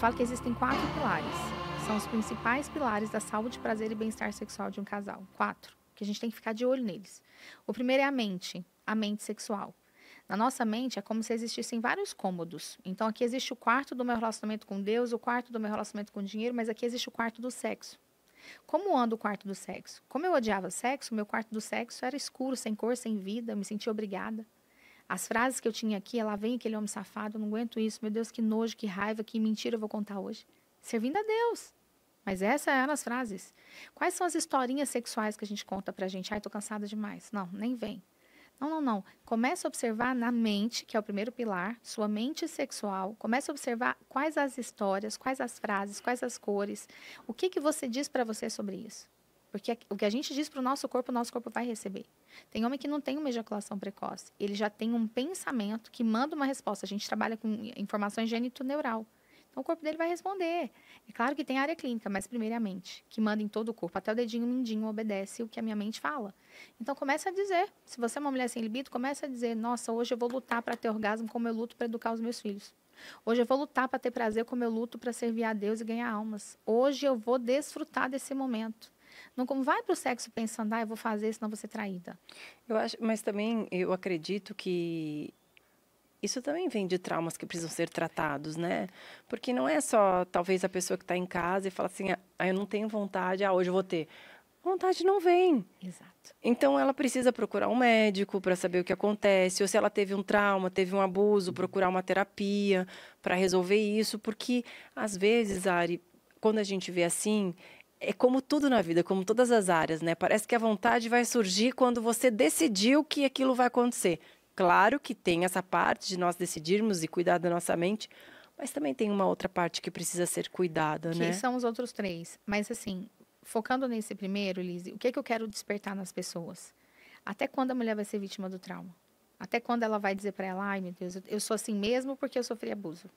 falo que existem quatro pilares. São os principais pilares da saúde, prazer e bem-estar sexual de um casal. Quatro. Que a gente tem que ficar de olho neles. O primeiro é a mente, a mente sexual. Na nossa mente é como se existissem vários cômodos. Então aqui existe o quarto do meu relacionamento com Deus, o quarto do meu relacionamento com o dinheiro, mas aqui existe o quarto do sexo. Como anda o quarto do sexo? Como eu odiava sexo, meu quarto do sexo era escuro, sem cor, sem vida, eu me sentia obrigada. As frases que eu tinha aqui, ela vem aquele homem safado, eu não aguento isso, meu Deus, que nojo, que raiva, que mentira eu vou contar hoje. Servindo a Deus. Mas essas eram as frases. Quais são as historinhas sexuais que a gente conta pra gente? Ai, tô cansada demais. Não, nem vem. Não, não, não. Comece a observar na mente, que é o primeiro pilar, sua mente sexual. Comece a observar quais as histórias, quais as frases, quais as cores. O que que você diz para você sobre isso? Porque o que a gente diz para o nosso corpo, o nosso corpo vai receber. Tem homem que não tem uma ejaculação precoce. Ele já tem um pensamento que manda uma resposta. A gente trabalha com informação gênito neural Então, o corpo dele vai responder. É claro que tem área clínica, mas primeiramente, é que manda em todo o corpo. Até o dedinho mindinho obedece o que a minha mente fala. Então, começa a dizer. Se você é uma mulher sem libido, começa a dizer, nossa, hoje eu vou lutar para ter orgasmo como eu luto para educar os meus filhos. Hoje eu vou lutar para ter prazer como eu luto para servir a Deus e ganhar almas. Hoje eu vou desfrutar desse momento. Não vai para o sexo pensando, ah, eu vou fazer, senão vou ser traída. Eu acho, mas também eu acredito que isso também vem de traumas que precisam ser tratados, né? Porque não é só, talvez, a pessoa que está em casa e fala assim, ah, ah, eu não tenho vontade, ah, hoje eu vou ter. Vontade não vem. Exato. Então, ela precisa procurar um médico para saber o que acontece, ou se ela teve um trauma, teve um abuso, procurar uma terapia para resolver isso, porque, às vezes, Ari, quando a gente vê assim, é como tudo na vida, como todas as áreas, né? Parece que a vontade vai surgir quando você decidiu que aquilo vai acontecer. Claro que tem essa parte de nós decidirmos e cuidar da nossa mente, mas também tem uma outra parte que precisa ser cuidada, né? Que são os outros três. Mas assim, focando nesse primeiro, Liz, o que, é que eu quero despertar nas pessoas? Até quando a mulher vai ser vítima do trauma? Até quando ela vai dizer para ela, ai meu Deus, eu sou assim mesmo porque eu sofri abuso?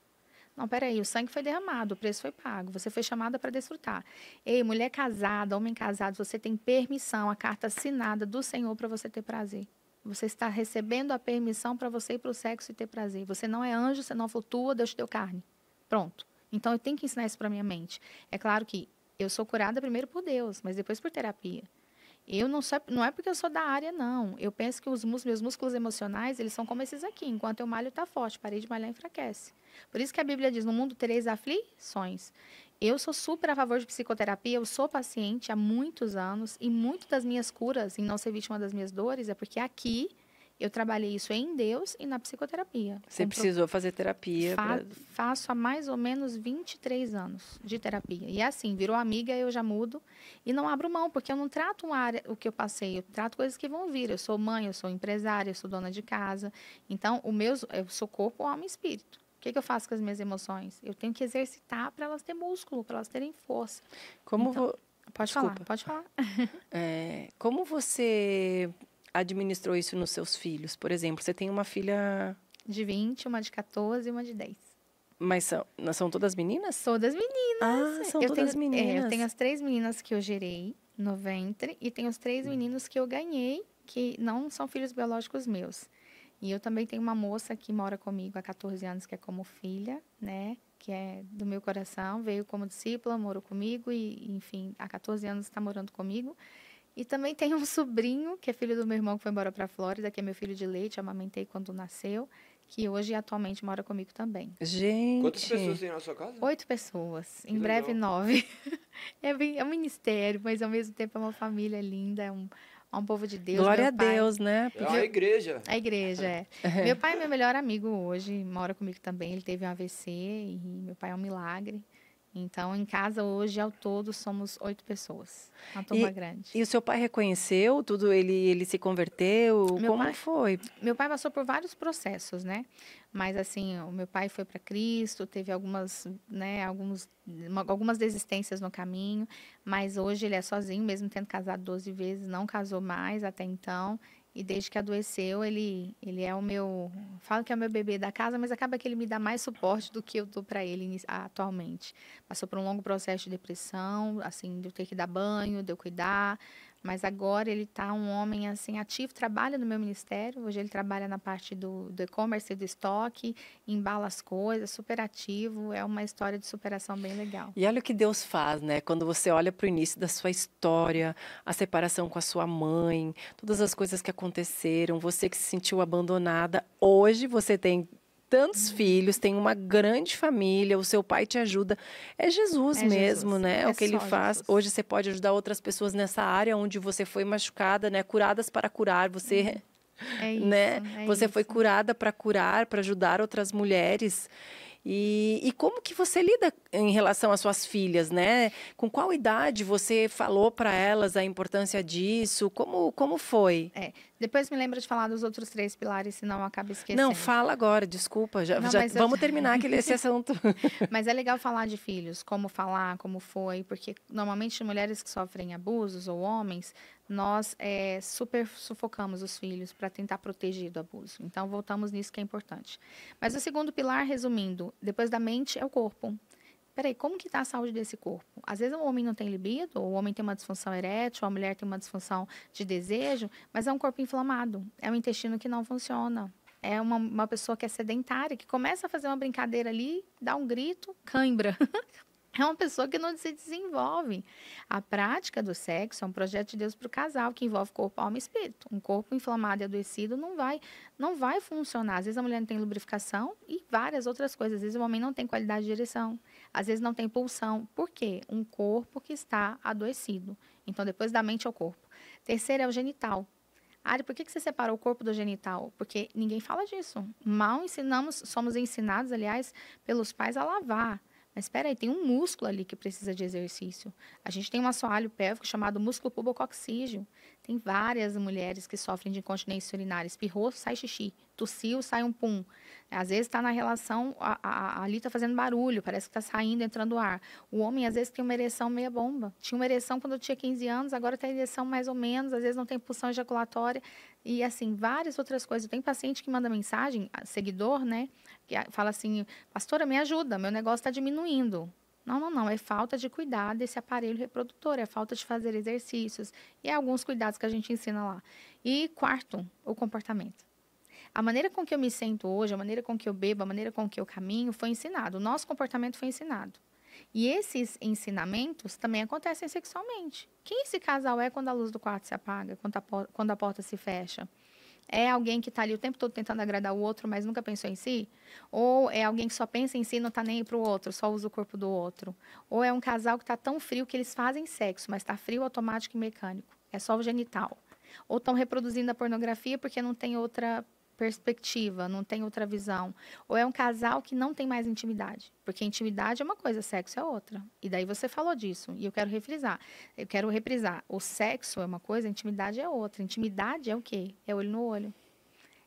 Não, peraí, o sangue foi derramado, o preço foi pago, você foi chamada para desfrutar. Ei, mulher casada, homem casado, você tem permissão, a carta assinada do Senhor para você ter prazer. Você está recebendo a permissão para você ir para o sexo e ter prazer. Você não é anjo, você não é flutua, Deus te deu carne. Pronto. Então eu tenho que ensinar isso para minha mente. É claro que eu sou curada primeiro por Deus, mas depois por terapia. Eu não sei, não é porque eu sou da área não. Eu penso que os meus músculos emocionais, eles são como esses aqui, enquanto eu malho tá forte, parei de malhar enfraquece. Por isso que a Bíblia diz: "No mundo tereis aflições". Eu sou super a favor de psicoterapia, eu sou paciente há muitos anos e muito das minhas curas em não ser vítima das minhas dores é porque aqui eu trabalhei isso em Deus e na psicoterapia. Você precisou fazer terapia? Fa pra... Faço há mais ou menos 23 anos de terapia. E é assim, virou amiga, eu já mudo e não abro mão, porque eu não trato uma área, o que eu passei, eu trato coisas que vão vir. Eu sou mãe, eu sou empresária, eu sou dona de casa. Então, o meu, eu sou corpo, alma e espírito. O que, que eu faço com as minhas emoções? Eu tenho que exercitar para elas terem músculo, para elas terem força. Como então, pode Desculpa. falar? Pode falar. É, como você administrou isso nos seus filhos? Por exemplo, você tem uma filha. De 20, uma de 14 e uma de 10. Mas são, são todas meninas? Todas meninas. Ah, são eu todas tenho, meninas. É, eu tenho as três meninas que eu gerei no ventre e tenho os três meninos que eu ganhei, que não são filhos biológicos meus. E eu também tenho uma moça que mora comigo há 14 anos, que é como filha, né? Que é do meu coração, veio como discípula, morou comigo e, enfim, há 14 anos está morando comigo. E também tenho um sobrinho, que é filho do meu irmão que foi embora para a Flórida, que é meu filho de leite, amamentei quando nasceu, que hoje atualmente mora comigo também. Gente! Quantas pessoas tem na sua casa? Oito pessoas. Que em legal. breve, nove. é, bem, é um ministério, mas ao mesmo tempo é uma família linda, é um, é um povo de Deus. Glória a Deus, né? É Porque... É a igreja. É. A igreja, é. meu pai é meu melhor amigo hoje, mora comigo também. Ele teve um AVC e meu pai é um milagre. Então, em casa hoje, ao todo, somos oito pessoas. Uma turma e, grande. E o seu pai reconheceu tudo? Ele, ele se converteu? Meu Como pai, foi? Meu pai passou por vários processos, né? Mas, assim, o meu pai foi para Cristo, teve algumas, né, alguns, uma, algumas desistências no caminho. Mas hoje ele é sozinho, mesmo tendo casado 12 vezes, não casou mais até então. E desde que adoeceu, ele, ele é o meu. Falo que é o meu bebê da casa, mas acaba que ele me dá mais suporte do que eu dou para ele atualmente. Passou por um longo processo de depressão, assim, de eu ter que dar banho, de eu cuidar, mas agora ele está um homem assim ativo, trabalha no meu ministério. Hoje ele trabalha na parte do, do e-commerce e do estoque, embala as coisas, super ativo. É uma história de superação bem legal. E olha o que Deus faz, né? Quando você olha para o início da sua história, a separação com a sua mãe, todas as coisas que aconteceram, você que se sentiu abandonada, hoje você tem tantos filhos, tem uma grande família, o seu pai te ajuda. É Jesus é mesmo, Jesus. né? É o é que ele faz. Jesus. Hoje você pode ajudar outras pessoas nessa área onde você foi machucada, né? Curadas para curar, você é né? isso, né? É você isso. foi curada para curar, para ajudar outras mulheres. E, e, como que você lida em relação às suas filhas, né? Com qual idade você falou para elas a importância disso? Como, como foi? É, depois me lembra de falar dos outros três pilares, senão eu acabo esquecendo. Não, fala agora, desculpa. Já, Não, já vamos já... terminar aquele, esse assunto. mas é legal falar de filhos, como falar, como foi, porque normalmente mulheres que sofrem abusos ou homens nós é, super sufocamos os filhos para tentar proteger do abuso. Então, voltamos nisso que é importante. Mas o segundo pilar, resumindo, depois da mente é o corpo. Peraí, como que está a saúde desse corpo? Às vezes o homem não tem libido, o homem tem uma disfunção erétil, a mulher tem uma disfunção de desejo, mas é um corpo inflamado, é um intestino que não funciona, é uma, uma pessoa que é sedentária, que começa a fazer uma brincadeira ali, dá um grito, cãibra. é uma pessoa que não se desenvolve. A prática do sexo é um projeto de Deus para o casal, que envolve corpo, alma e espírito. Um corpo inflamado e adoecido não vai, não vai funcionar. Às vezes a mulher não tem lubrificação e várias outras coisas. Às vezes o homem não tem qualidade de direção. Às vezes não tem pulsão. Por quê? Um corpo que está adoecido. Então, depois da mente ao corpo. Terceiro é o genital. Ari, por que, que você separou o corpo do genital? Porque ninguém fala disso. Mal ensinamos, somos ensinados, aliás, pelos pais a lavar mas espera aí, tem um músculo ali que precisa de exercício. A gente tem um assoalho pélvico chamado músculo pubococcígeo. Tem várias mulheres que sofrem de incontinência urinária. Espirrou, sai xixi. Tossiu, sai um pum. É, às vezes está na relação, a, a, ali está fazendo barulho, parece que está saindo, entrando ar. O homem, às vezes, tem uma ereção meia bomba. Tinha uma ereção quando eu tinha 15 anos, agora tem tá ereção mais ou menos, às vezes não tem pulsão ejaculatória. E, assim, várias outras coisas. Tem paciente que manda mensagem, seguidor, né? Que ah, fala assim, pastora, me ajuda, meu negócio está diminuindo. Não, não, não. É falta de cuidar desse aparelho reprodutor, é falta de fazer exercícios e é alguns cuidados que a gente ensina lá. E quarto, o comportamento. A maneira com que eu me sinto hoje, a maneira com que eu bebo, a maneira com que eu caminho foi ensinado. O nosso comportamento foi ensinado. E esses ensinamentos também acontecem sexualmente. Quem esse casal é quando a luz do quarto se apaga, quando a, quando a porta se fecha? É alguém que está ali o tempo todo tentando agradar o outro, mas nunca pensou em si? Ou é alguém que só pensa em si e não está nem para o outro, só usa o corpo do outro? Ou é um casal que está tão frio que eles fazem sexo, mas está frio, automático e mecânico? É só o genital. Ou estão reproduzindo a pornografia porque não tem outra perspectiva, não tem outra visão. Ou é um casal que não tem mais intimidade. Porque intimidade é uma coisa, sexo é outra. E daí você falou disso. E eu quero refrisar. Eu quero reprisar. O sexo é uma coisa, a intimidade é outra. Intimidade é o quê? É olho no olho.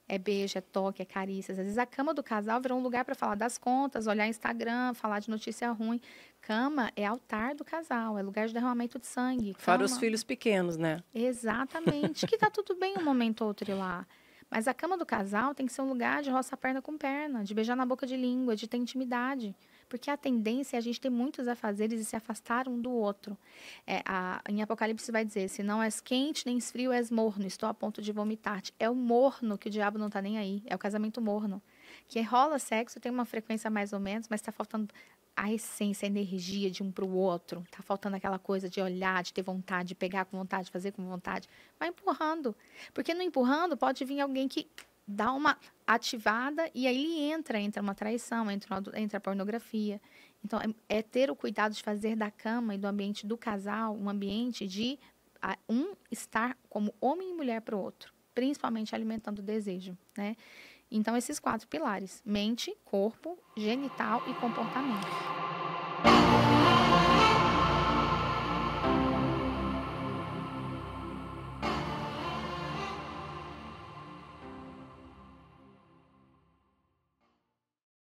É beijo, é toque, é carícias. Às vezes a cama do casal virou um lugar para falar das contas, olhar Instagram, falar de notícia ruim. Cama é altar do casal, é lugar de derramamento de sangue. Cama. Fora os filhos pequenos, né? Exatamente. que tá tudo bem um momento ou outro lá. Mas a cama do casal tem que ser um lugar de roça perna com perna, de beijar na boca de língua, de ter intimidade. Porque a tendência é a gente ter muitos afazeres e se afastar um do outro. É, a, em Apocalipse vai dizer: se não és quente nem és frio, és morno, estou a ponto de vomitar-te. É o morno que o diabo não está nem aí, é o casamento morno. Que rola sexo, tem uma frequência mais ou menos, mas está faltando a essência, a energia de um para o outro. Tá faltando aquela coisa de olhar, de ter vontade, de pegar com vontade, de fazer com vontade. Vai empurrando. Porque no empurrando pode vir alguém que dá uma ativada e aí entra, entra uma traição, entra, uma, entra a pornografia. Então, é, é ter o cuidado de fazer da cama e do ambiente do casal um ambiente de a, um estar como homem e mulher para o outro, principalmente alimentando o desejo, né? Então, esses quatro pilares: mente, corpo, genital e comportamento.